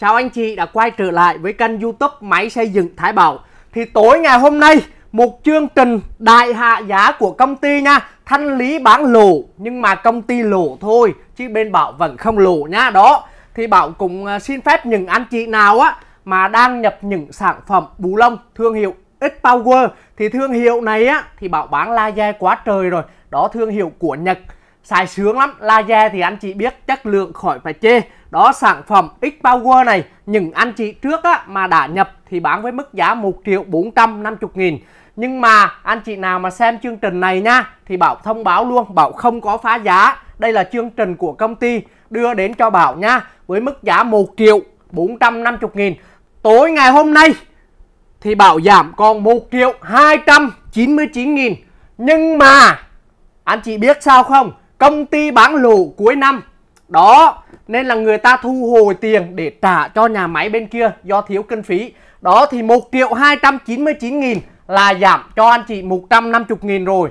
Chào anh chị đã quay trở lại với kênh youtube Máy Xây Dựng Thái Bảo Thì tối ngày hôm nay một chương trình đại hạ giá của công ty nha Thanh lý bán lỗ nhưng mà công ty lỗ thôi chứ bên Bảo vẫn không lỗ nha đó Thì Bảo cũng à, xin phép những anh chị nào á mà đang nhập những sản phẩm bù lông thương hiệu X-Power Thì thương hiệu này á thì Bảo bán la dai quá trời rồi Đó thương hiệu của Nhật xài sướng lắm laser thì anh chị biết chất lượng khỏi phải chê đó sản phẩm X Power này những anh chị trước á, mà đã nhập thì bán với mức giá 1 triệu 450 nghìn nhưng mà anh chị nào mà xem chương trình này nha thì Bảo thông báo luôn Bảo không có phá giá đây là chương trình của công ty đưa đến cho Bảo nha với mức giá 1 triệu 450 nghìn tối ngày hôm nay thì Bảo giảm còn 1 triệu 299 nghìn nhưng mà anh chị biết sao không công ty bán lỗ cuối năm đó nên là người ta thu hồi tiền để trả cho nhà máy bên kia do thiếu kinh phí đó thì 1 triệu 299 nghìn là giảm cho anh chị 150 nghìn rồi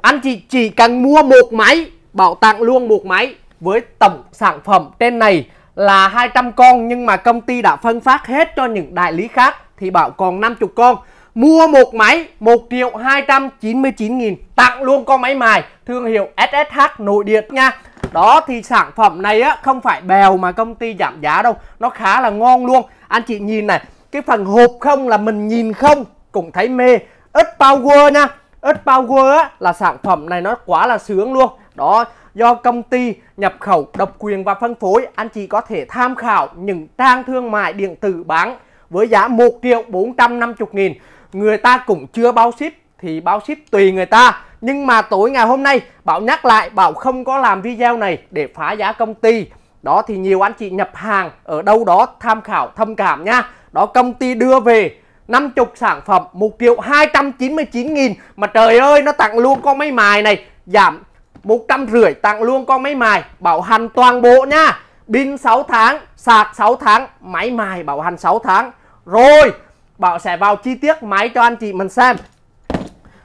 anh chị chỉ cần mua một máy bảo tặng luôn một máy với tổng sản phẩm trên này là 200 con nhưng mà công ty đã phân phát hết cho những đại lý khác thì bảo còn 50 con Mua một máy 1 triệu 299 nghìn Tặng luôn con máy mài thương hiệu SSH nội địa nha Đó thì sản phẩm này á không phải bèo mà công ty giảm giá đâu Nó khá là ngon luôn Anh chị nhìn này Cái phần hộp không là mình nhìn không cũng thấy mê Ít power nha Ít power á, là sản phẩm này nó quá là sướng luôn Đó do công ty nhập khẩu độc quyền và phân phối Anh chị có thể tham khảo những trang thương mại điện tử bán với giá 1 triệu 450 nghìn người ta cũng chưa bao ship thì bao ship tùy người ta nhưng mà tối ngày hôm nay Bảo nhắc lại Bảo không có làm video này để phá giá công ty Đó thì nhiều anh chị nhập hàng ở đâu đó tham khảo thâm cảm nha Đó công ty đưa về 50 sản phẩm 1 triệu 299 nghìn Mà trời ơi nó tặng luôn con máy mài này Giảm 150 tặng luôn con máy mài Bảo hành toàn bộ nha Pin 6 tháng, sạc 6 tháng, máy mài bảo hành 6 tháng Rồi Bảo sẽ vào chi tiết máy cho anh chị mình xem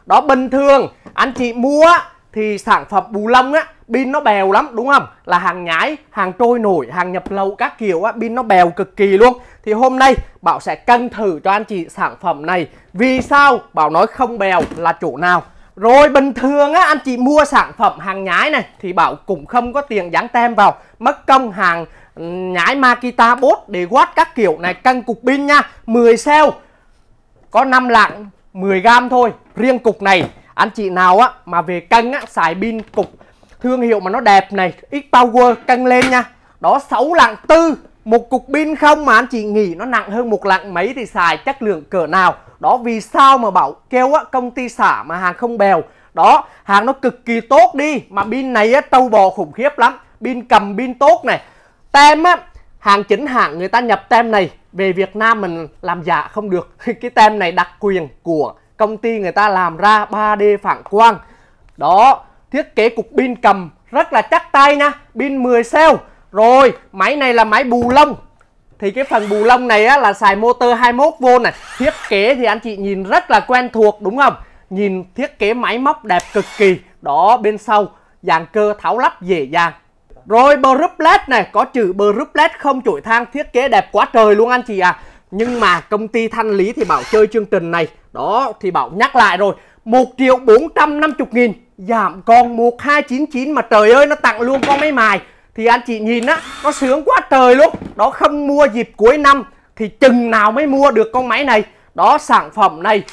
Đó bình thường anh chị mua thì sản phẩm bù lông á pin nó bèo lắm đúng không là hàng nhái hàng trôi nổi hàng nhập lậu các kiểu á pin nó bèo cực kỳ luôn thì hôm nay bảo sẽ cân thử cho anh chị sản phẩm này vì sao bảo nói không bèo là chỗ nào rồi bình thường á anh chị mua sản phẩm hàng nhái này thì bảo cũng không có tiền dán tem vào mất công hàng nhái Makita bốt để quát các kiểu này cân cục pin nha 10 sale có 5 lạng 10 gram thôi riêng cục này anh chị nào á mà về cân á xài pin cục thương hiệu mà nó đẹp này x power cân lên nha đó 6 lạng tư một cục pin không mà anh chị nghĩ nó nặng hơn một lạng mấy thì xài chất lượng cỡ nào đó vì sao mà bảo kêu á công ty xả mà hàng không bèo đó hàng nó cực kỳ tốt đi mà pin này á trâu bò khủng khiếp lắm pin cầm pin tốt này tem á hàng chính hãng người ta nhập tem này về Việt Nam mình làm giả không được cái tem này đặc quyền của công ty người ta làm ra 3D phản quang đó thiết kế cục pin cầm rất là chắc tay nha pin 10 cell rồi máy này là máy bù lông thì cái phần bù lông này á, là xài motor 21V này thiết kế thì anh chị nhìn rất là quen thuộc đúng không nhìn thiết kế máy móc đẹp cực kỳ đó bên sau dàn cơ tháo lắp dễ dàng rồi Bruplet này có chữ Bruplet không chuỗi thang thiết kế đẹp quá trời luôn anh chị à. Nhưng mà công ty thanh lý thì bảo chơi chương trình này. Đó thì bảo nhắc lại rồi. 1 triệu 450 nghìn giảm còn 1299 mà trời ơi nó tặng luôn con máy mài. Thì anh chị nhìn á nó sướng quá trời luôn. Đó không mua dịp cuối năm thì chừng nào mới mua được con máy này. Đó sản phẩm này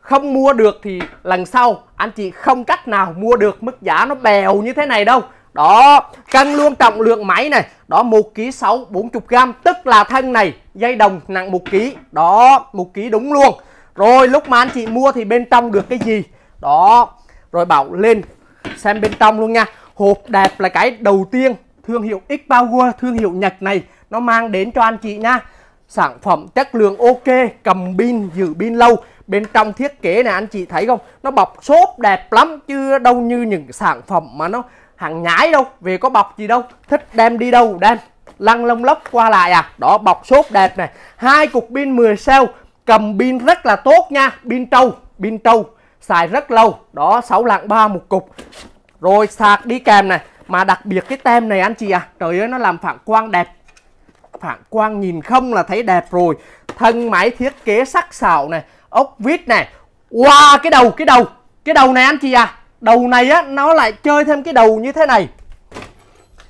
không mua được thì lần sau anh chị không cách nào mua được mức giá nó bèo như thế này đâu đó cân luôn trọng lượng máy này đó một kg sáu bốn g tức là thân này dây đồng nặng một kg đó một kg đúng luôn rồi lúc mà anh chị mua thì bên trong được cái gì đó rồi bảo lên xem bên trong luôn nha hộp đẹp là cái đầu tiên thương hiệu X Power thương hiệu Nhật này nó mang đến cho anh chị nha sản phẩm chất lượng ok cầm pin giữ pin lâu bên trong thiết kế này anh chị thấy không nó bọc xốp đẹp lắm chứ đâu như những sản phẩm mà nó thằng nhãi đâu vì có bọc gì đâu thích đem đi đâu đem lăn lông lốc qua lại à đó bọc xốp đẹp này hai cục pin 10 sao cầm pin rất là tốt nha pin trâu pin trâu xài rất lâu đó 6 lạng ba một cục rồi sạc đi kèm này mà đặc biệt cái tem này anh chị à trời ơi nó làm phản quang đẹp phản quang nhìn không là thấy đẹp rồi thân máy thiết kế sắc sảo này ốc vít này wow cái đầu cái đầu cái đầu này anh chị à đầu này á nó lại chơi thêm cái đầu như thế này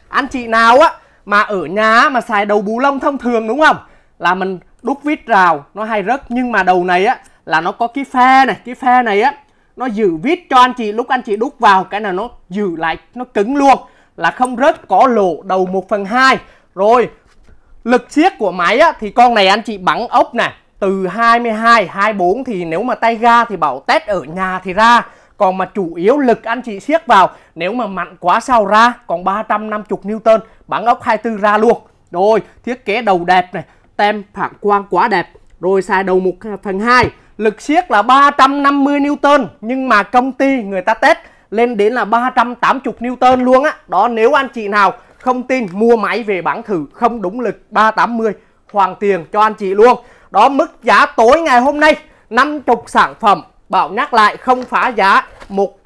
anh chị nào á mà ở nhà mà xài đầu bù lông thông thường đúng không là mình đúc vít rào nó hay rớt nhưng mà đầu này á là nó có cái phe này cái phe này á nó giữ vít cho anh chị lúc anh chị đúc vào cái nào nó giữ lại nó cứng luôn là không rớt có lộ đầu 1 phần 2 rồi lực siết của máy á, thì con này anh chị bắn ốc nè từ 22 24 thì nếu mà tay ga thì bảo test ở nhà thì ra còn mà chủ yếu lực anh chị siết vào nếu mà mạnh quá sao ra còn 350 Newton bản ốc 24 ra luôn rồi thiết kế đầu đẹp này tem phản quang quá đẹp rồi xài đầu một phần 2 lực siết là 350 Newton nhưng mà công ty người ta test lên đến là 380 Newton luôn á đó nếu anh chị nào không tin mua máy về bản thử không đúng lực 380 hoàn tiền cho anh chị luôn đó mức giá tối ngày hôm nay 50 sản phẩm Bảo nhắc lại không phá giá một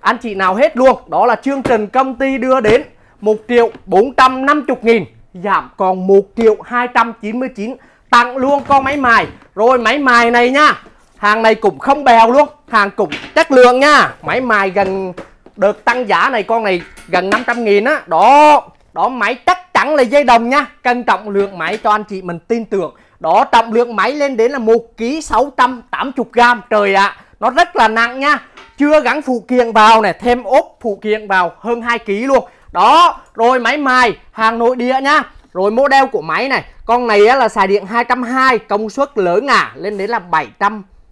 anh chị nào hết luôn Đó là chương trình công ty đưa đến 1 triệu 450 nghìn Giảm còn 1 triệu 299 Tặng luôn con máy mài Rồi máy mài này nha Hàng này cũng không bèo luôn Hàng cũng chất lượng nha Máy mài gần được tăng giá này con này gần 500 nghìn á Đó Đó máy chắc chắn là dây đồng nha Cân trọng lượng máy cho anh chị mình tin tưởng đó trọng lượng máy lên đến là 1 kg 680 g trời ạ à, nó rất là nặng nha chưa gắn phụ kiện vào này thêm ốp phụ kiện vào hơn 2 kg luôn đó rồi máy mài hàng nội địa nha rồi model của máy này con này á, là xài điện 220 công suất lớn à lên đến là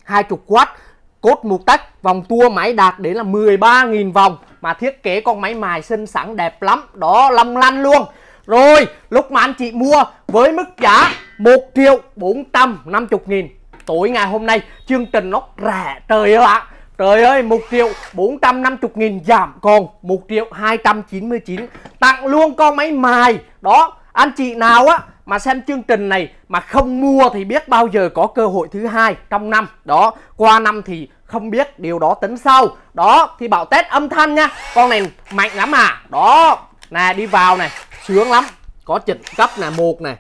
720W cốt một tắc vòng tua máy đạt đến là 13.000 vòng mà thiết kế con máy mài xinh xắn đẹp lắm đó long lanh luôn rồi lúc mà anh chị mua với mức giá 1 triệu 450 nghìn Tối ngày hôm nay chương trình nó rẻ trời ơi ạ à. Trời ơi 1 triệu 450 nghìn giảm còn 1 triệu 299 Tặng luôn con máy mài Đó anh chị nào á mà xem chương trình này mà không mua thì biết bao giờ có cơ hội thứ hai trong năm đó qua năm thì không biết điều đó tính sau đó thì bảo test âm thanh nha con này mạnh lắm à đó nè đi vào này sướng lắm có chỉnh cấp nè một nè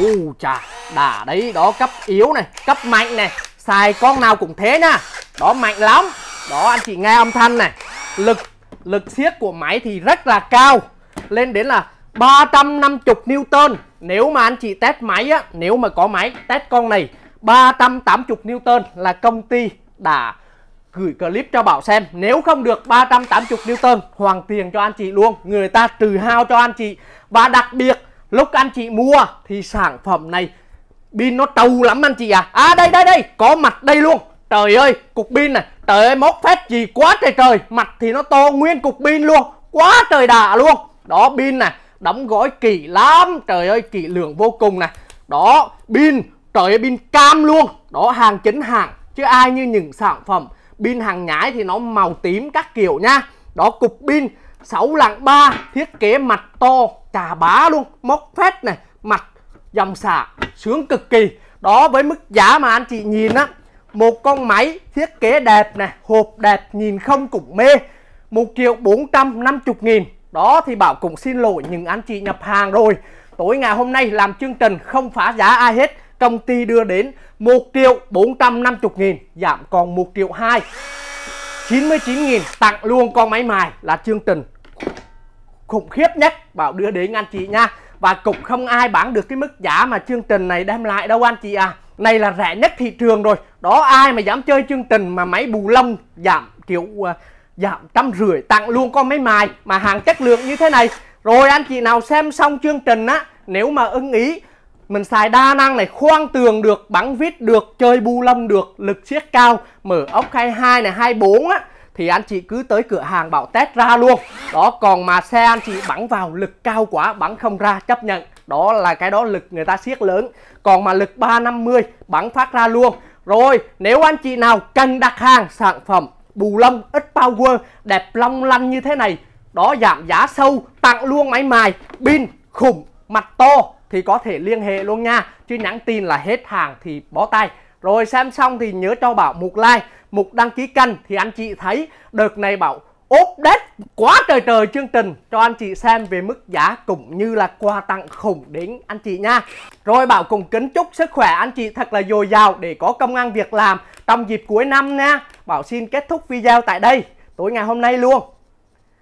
u chà đà đấy đó cấp yếu này cấp mạnh này xài con nào cũng thế nha đó mạnh lắm đó anh chị nghe âm thanh này lực lực siết của máy thì rất là cao lên đến là 350 Newton nếu mà anh chị test máy á nếu mà có máy test con này 380 Newton là công ty đã gửi clip cho Bảo xem Nếu không được 380 Newton hoàn tiền cho anh chị luôn Người ta trừ hao cho anh chị Và đặc biệt lúc anh chị mua thì sản phẩm này pin nó trâu lắm anh chị à à đây đây đây có mặt đây luôn trời ơi cục pin này trời ơi mốt phép gì quá trời trời mặt thì nó to nguyên cục pin luôn quá trời đà luôn đó pin này đóng gói kỹ lắm trời ơi kỹ lượng vô cùng này đó pin trời ơi pin cam luôn đó hàng chính hàng chứ ai như những sản phẩm pin hàng nhái thì nó màu tím các kiểu nha đó cục pin 6 lạng 3 thiết kế mặt to chà bá luôn móc phết này mặt dòng xả sướng cực kỳ đó với mức giá mà anh chị nhìn á một con máy thiết kế đẹp nè hộp đẹp nhìn không cũng mê một triệu bốn trăm năm mươi nghìn đó thì Bảo cũng xin lỗi những anh chị nhập hàng rồi Tối ngày hôm nay làm chương trình không phá giá ai hết Công ty đưa đến 1 triệu 450 nghìn Giảm còn 1 triệu 2 99 nghìn tặng luôn con máy mài là chương trình khủng khiếp nhất Bảo đưa đến anh chị nha Và cũng không ai bán được cái mức giá mà chương trình này đem lại đâu anh chị à Này là rẻ nhất thị trường rồi Đó ai mà dám chơi chương trình mà máy bù lông giảm kiểu uh, giảm trăm rưỡi tặng luôn con máy mài mà hàng chất lượng như thế này Rồi anh chị nào xem xong chương trình á Nếu mà ưng ý mình xài đa năng này khoan tường được bắn vít được chơi bù lông được lực siết cao mở ốc 22 này 24 á thì anh chị cứ tới cửa hàng bảo test ra luôn đó còn mà xe anh chị bắn vào lực cao quá bắn không ra chấp nhận đó là cái đó lực người ta siết lớn còn mà lực 350 bắn phát ra luôn rồi nếu anh chị nào cần đặt hàng sản phẩm bù lông ít power đẹp long lanh như thế này đó giảm giá sâu tặng luôn máy mài pin khủng mặt to thì có thể liên hệ luôn nha chứ nhắn tin là hết hàng thì bó tay rồi xem xong thì nhớ cho bảo một like mục đăng ký kênh thì anh chị thấy đợt này bảo update quá trời trời chương trình cho anh chị xem về mức giá cũng như là quà tặng khủng đến anh chị nha. Rồi Bảo cùng kính chúc sức khỏe anh chị thật là dồi dào để có công ăn việc làm trong dịp cuối năm nha. Bảo xin kết thúc video tại đây. Tối ngày hôm nay luôn.